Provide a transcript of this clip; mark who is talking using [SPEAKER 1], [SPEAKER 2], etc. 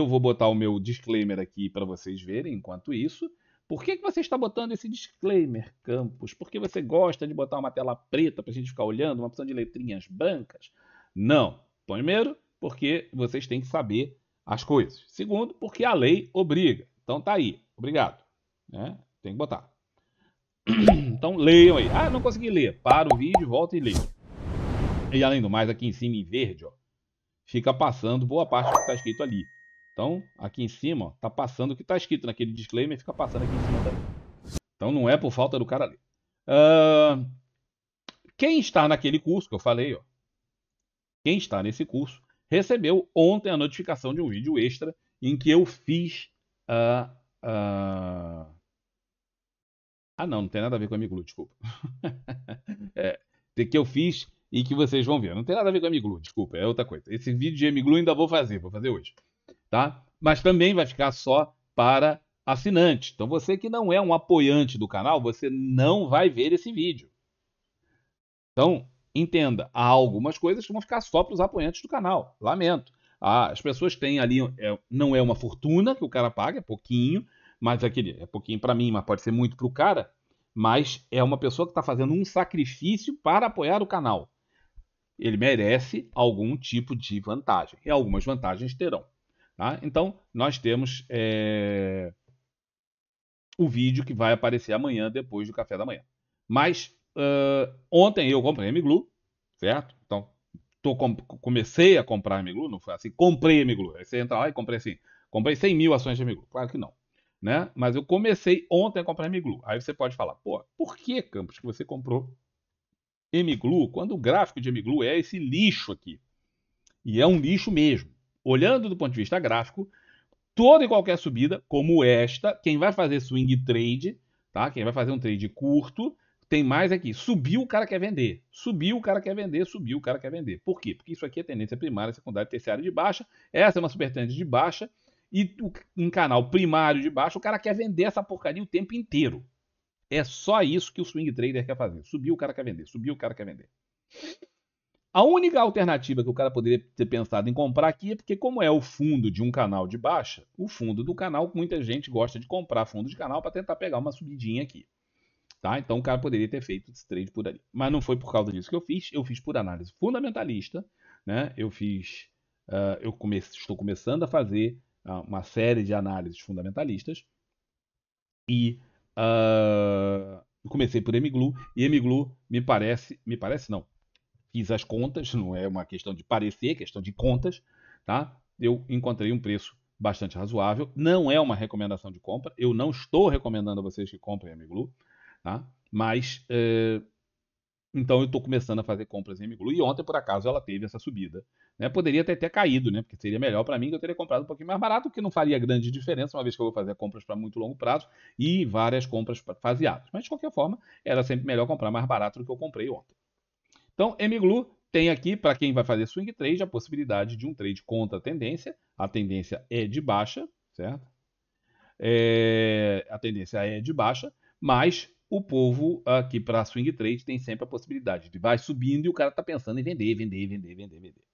[SPEAKER 1] Eu vou botar o meu disclaimer aqui para vocês verem enquanto isso. Por que, que você está botando esse disclaimer, Campos? Porque você gosta de botar uma tela preta para a gente ficar olhando, uma opção de letrinhas brancas? Não. Primeiro, porque vocês têm que saber as coisas. Segundo, porque a lei obriga. Então tá aí. Obrigado. Né? Tem que botar. Então leiam aí. Ah, não consegui ler. Para o vídeo, volta e lê. E além do mais, aqui em cima, em verde, ó, fica passando boa parte do que está escrito ali. Então, aqui em cima, ó, tá passando o que tá escrito naquele disclaimer, fica passando aqui em cima também. Então não é por falta do cara ali. Uh, quem está naquele curso que eu falei, ó, quem está nesse curso, recebeu ontem a notificação de um vídeo extra em que eu fiz Uh, uh... Ah, não, não tem nada a ver com Amiglu, desculpa. é, que eu fiz e que vocês vão ver. Não tem nada a ver com Amiglu, desculpa, é outra coisa. Esse vídeo de Amiglu ainda vou fazer, vou fazer hoje tá? Mas também vai ficar só para assinante. Então você que não é um apoiante do canal, você não vai ver esse vídeo. Então, entenda, há algumas coisas que vão ficar só para os apoiantes do canal. Lamento. Ah, as pessoas têm ali, é, não é uma fortuna que o cara paga, é pouquinho, mas aquele é pouquinho para mim, mas pode ser muito para o cara. Mas é uma pessoa que está fazendo um sacrifício para apoiar o canal. Ele merece algum tipo de vantagem. E algumas vantagens terão. Tá? Então, nós temos é, o vídeo que vai aparecer amanhã, depois do café da manhã. Mas uh, ontem eu comprei MGLU, certo? Então, tô, com, comecei a comprar MGLU, não foi assim, comprei MGLU. Aí você entra lá e comprei assim, comprei 100 mil ações de MGLU. Claro que não. Né? Mas eu comecei ontem a comprar MGLU. Aí você pode falar, pô, por que, Campos, que você comprou MGLU quando o gráfico de MGLU é esse lixo aqui? E é um lixo mesmo olhando do ponto de vista gráfico, toda e qualquer subida, como esta, quem vai fazer swing trade, tá? Quem vai fazer um trade curto, tem mais aqui. É subiu, o cara quer vender. Subiu, o cara quer vender. Subiu, o cara quer vender. Por quê? Porque isso aqui é tendência primária, secundária, terciária de baixa. Essa é uma super tendência de baixa. E o, um canal primário de baixa, o cara quer vender essa porcaria o tempo inteiro. É só isso que o swing trader quer fazer. Subiu, o cara quer vender. Subiu, o cara quer vender. A única alternativa que o cara poderia ter pensado em comprar aqui é porque, como é o fundo de um canal de baixa, o fundo do canal, muita gente gosta de comprar fundo de canal para tentar pegar uma subidinha aqui. Tá? Então o cara poderia ter feito esse trade por ali. Mas não foi por causa disso que eu fiz. Eu fiz por análise fundamentalista. Né? Eu fiz. Uh, eu estou começando a fazer uh, uma série de análises fundamentalistas. E uh, comecei por MGLU. E MGLU me parece. Me parece não fiz as contas, não é uma questão de parecer, é questão de contas, tá? Eu encontrei um preço bastante razoável. Não é uma recomendação de compra. Eu não estou recomendando a vocês que comprem Amiglu, tá? Mas é... então eu estou começando a fazer compras em Amiglu. E ontem, por acaso, ela teve essa subida. Né? Poderia ter caído, né? Porque seria melhor para mim que eu teria comprado um pouquinho mais barato, o que não faria grande diferença, uma vez que eu vou fazer compras para muito longo prazo e várias compras faseadas. Mas de qualquer forma, era sempre melhor comprar mais barato do que eu comprei ontem. Então, MGLU tem aqui, para quem vai fazer swing trade, a possibilidade de um trade contra a tendência. A tendência é de baixa, certo? É, a tendência é de baixa, mas o povo aqui para swing trade tem sempre a possibilidade de vai subindo e o cara está pensando em vender, vender, vender, vender, vender.